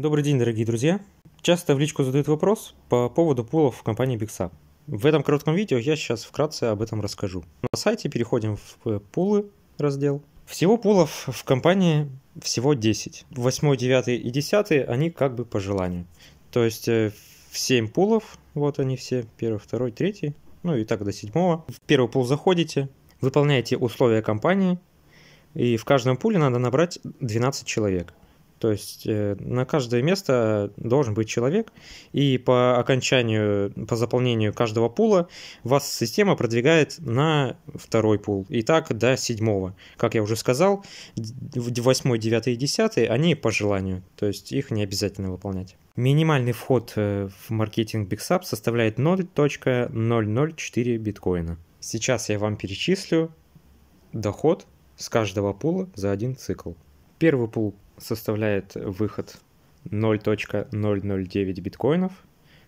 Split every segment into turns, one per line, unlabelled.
Добрый день, дорогие друзья. Часто в личку задают вопрос по поводу пулов в компании BigSub. В этом коротком видео я сейчас вкратце об этом расскажу. На сайте переходим в пулы раздел. Всего пулов в компании всего 10. 8, 9 и 10 они как бы по желанию. То есть 7 э, пулов, вот они все, 1, 2, 3, ну и так до 7. В первый пул заходите, выполняете условия компании, и в каждом пуле надо набрать 12 человек. То есть э, на каждое место должен быть человек, и по окончанию, по заполнению каждого пула вас система продвигает на второй пул, и так до седьмого. Как я уже сказал, восьмой, девятый и десятый, они по желанию, то есть их не обязательно выполнять. Минимальный вход э, в маркетинг BigSub составляет 0.004 биткоина. Сейчас я вам перечислю доход с каждого пула за один цикл. Первый пул составляет выход 0.009 биткоинов,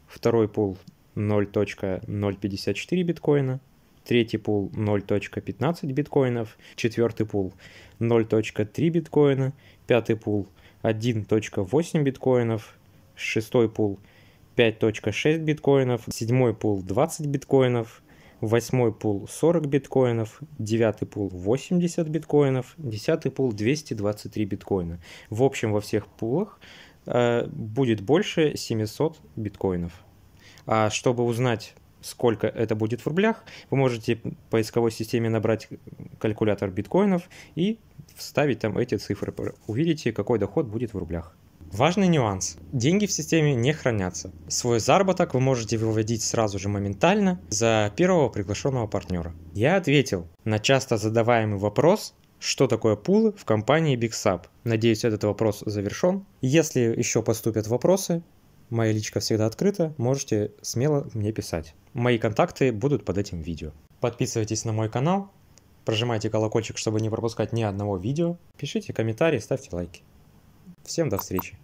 второй пул 0.054 биткоина, третий пул 0.15 биткоинов, четвертый пул 0.3 биткоина, пятый пул 1.8 биткоинов, шестой пул 5.6 биткоинов, седьмой пул 20 биткоинов, Восьмой пул 40 биткоинов, девятый пул 80 биткоинов, десятый пул 223 биткоина. В общем, во всех пулах э, будет больше 700 биткоинов. А чтобы узнать, сколько это будет в рублях, вы можете в поисковой системе набрать калькулятор биткоинов и вставить там эти цифры. Увидите, какой доход будет в рублях. Важный нюанс. Деньги в системе не хранятся. Свой заработок вы можете выводить сразу же моментально за первого приглашенного партнера. Я ответил на часто задаваемый вопрос, что такое пулы в компании BigSub. Надеюсь, этот вопрос завершен. Если еще поступят вопросы, моя личка всегда открыта, можете смело мне писать. Мои контакты будут под этим видео. Подписывайтесь на мой канал, прожимайте колокольчик, чтобы не пропускать ни одного видео, пишите комментарии, ставьте лайки. Всем до встречи.